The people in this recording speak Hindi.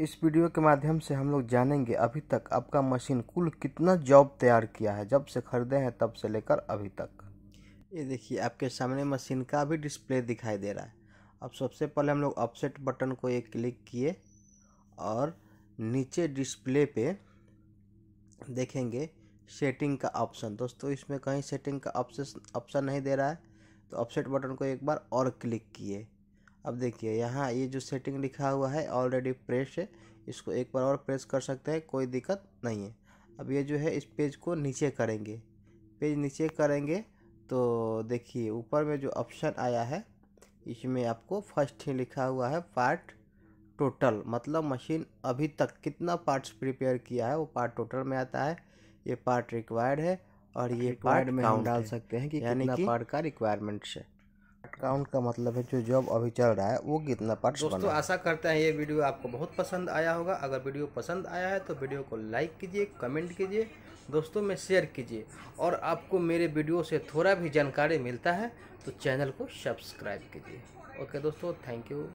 इस वीडियो के माध्यम से हम लोग जानेंगे अभी तक आपका मशीन कुल कितना जॉब तैयार किया है जब से ख़रीदे हैं तब से लेकर अभी तक ये देखिए आपके सामने मशीन का भी डिस्प्ले दिखाई दे रहा है अब सबसे पहले हम लोग अपसेट बटन को ये क्लिक किए और नीचे डिस्प्ले पे देखेंगे सेटिंग का ऑप्शन दोस्तों इसमें कहीं सेटिंग का ऑप्शन ऑप्शन नहीं दे रहा है तो अपसेट बटन को एक बार और क्लिक किए अब देखिए यहाँ ये जो सेटिंग लिखा हुआ है ऑलरेडी प्रेस है इसको एक बार और प्रेस कर सकते हैं कोई दिक्कत नहीं है अब ये जो है इस पेज को नीचे करेंगे पेज नीचे करेंगे तो देखिए ऊपर में जो ऑप्शन आया है इसमें आपको फर्स्ट ही लिखा हुआ है पार्ट टोटल मतलब मशीन अभी तक कितना पार्ट्स प्रिपेयर किया है वो पार्ट टोटल में आता है ये पार्ट रिक्वायर्ड है और ये पार्ट में हम डाल सकते हैं कि कितना पार्ट का रिक्वायरमेंट्स है अकाउंट का मतलब है जो जॉब अभी चल रहा है वो कितना पार्ट्स दोस्तों बना आशा करते हैं ये वीडियो आपको बहुत पसंद आया होगा अगर वीडियो पसंद आया है तो वीडियो को लाइक कीजिए कमेंट कीजिए दोस्तों में शेयर कीजिए और आपको मेरे वीडियो से थोड़ा भी जानकारी मिलता है तो चैनल को सब्सक्राइब कीजिए ओके दोस्तों थैंक यू